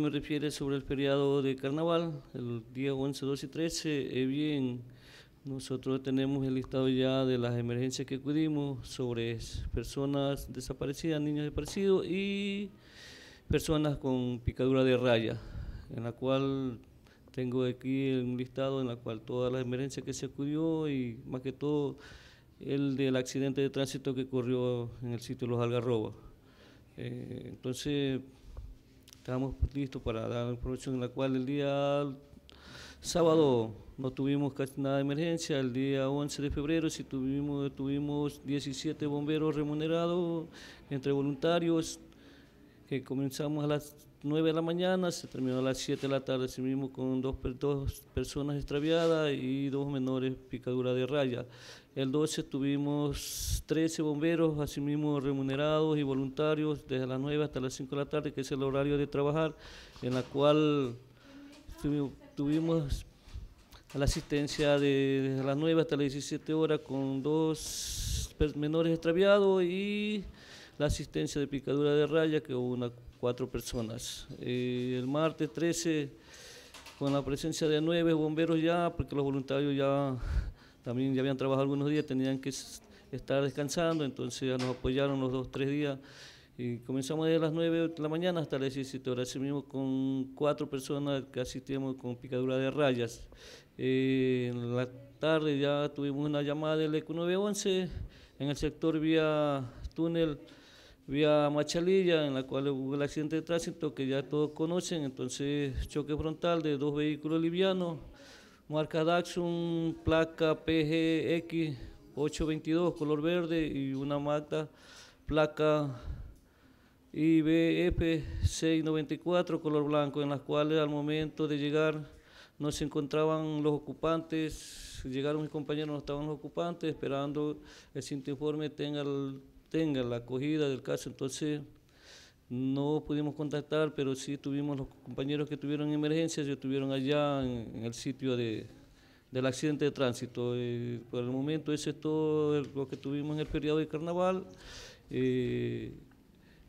me refiere sobre el periodo de carnaval, el día 11, 12 y 13. Eh, bien, nosotros tenemos el listado ya de las emergencias que acudimos sobre personas desaparecidas, niños desaparecidos y personas con picadura de raya, en la cual tengo aquí un listado en la cual todas las emergencias que se acudió y más que todo el del accidente de tránsito que ocurrió en el sitio de Los Algarrobas. Eh, entonces, Estamos listos para dar información en la cual el día sábado no tuvimos casi nada de emergencia, el día 11 de febrero sí tuvimos, tuvimos 17 bomberos remunerados entre voluntarios, que comenzamos a las 9 de la mañana, se terminó a las 7 de la tarde, asimismo mismo con dos, personas extraviadas y dos menores picadura de raya. El 12 tuvimos 13 bomberos, asimismo remunerados y voluntarios, desde las 9 hasta las 5 de la tarde, que es el horario de trabajar, en la cual tuvimos la asistencia de, desde las 9 hasta las 17 horas con dos menores extraviados y la asistencia de picadura de raya, que hubo unas cuatro personas. Eh, el martes 13, con la presencia de nueve bomberos ya, porque los voluntarios ya también ya habían trabajado algunos días, tenían que estar descansando, entonces ya nos apoyaron los dos, tres días. Y comenzamos desde las 9 de la mañana hasta las 17 horas, mismo con cuatro personas que asistimos con picadura de rayas. Eh, en la tarde ya tuvimos una llamada del ECU 911 en el sector vía túnel vía Machalilla, en la cual hubo el accidente de tránsito que ya todos conocen, entonces choque frontal de dos vehículos livianos, marca Daxun, placa PGX 822, color verde, y una Mazda, placa IBF 694, color blanco, en las cuales al momento de llegar no se encontraban los ocupantes, llegaron mis compañeros, no estaban los ocupantes, esperando el siguiente informe tenga el ...tenga la acogida del caso. Entonces, no pudimos contactar, pero sí tuvimos los compañeros que tuvieron emergencias, ...y estuvieron allá en, el sitio de, del accidente de tránsito. Eh, por el momento, eso es todo lo que tuvimos en el periodo de carnaval, eh,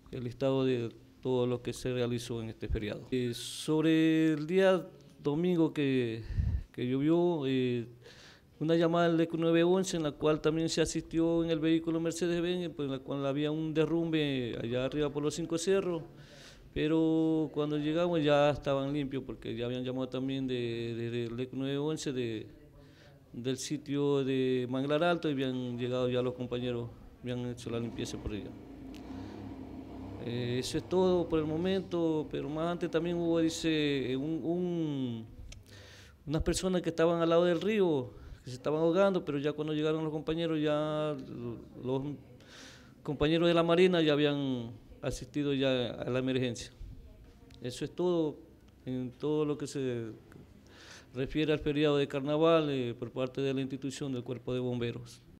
el estado de todo lo que se realizó en este periodo. Eh, sobre el día domingo que, que llovió, una llamada del 911 en la cual también se asistió en el vehículo Mercedes-Benz, pues, en la cual había un derrumbe allá arriba por los cinco cerros, pero cuando llegamos ya estaban limpios porque ya habían llamado también del de, 911 del sitio de Manglar Alto y habían llegado ya los compañeros, habían hecho la limpieza por allá. Eh, eso es todo por el momento, pero más antes también hubo, dice, unas personas que estaban al lado del río, se estaban ahogando, pero ya cuando llegaron los compañeros, ya los compañeros de la Marina ya habían asistido ya a la emergencia. Eso es todo en todo lo que se refiere al periodo de carnaval eh, por parte de la institución del cuerpo de bomberos.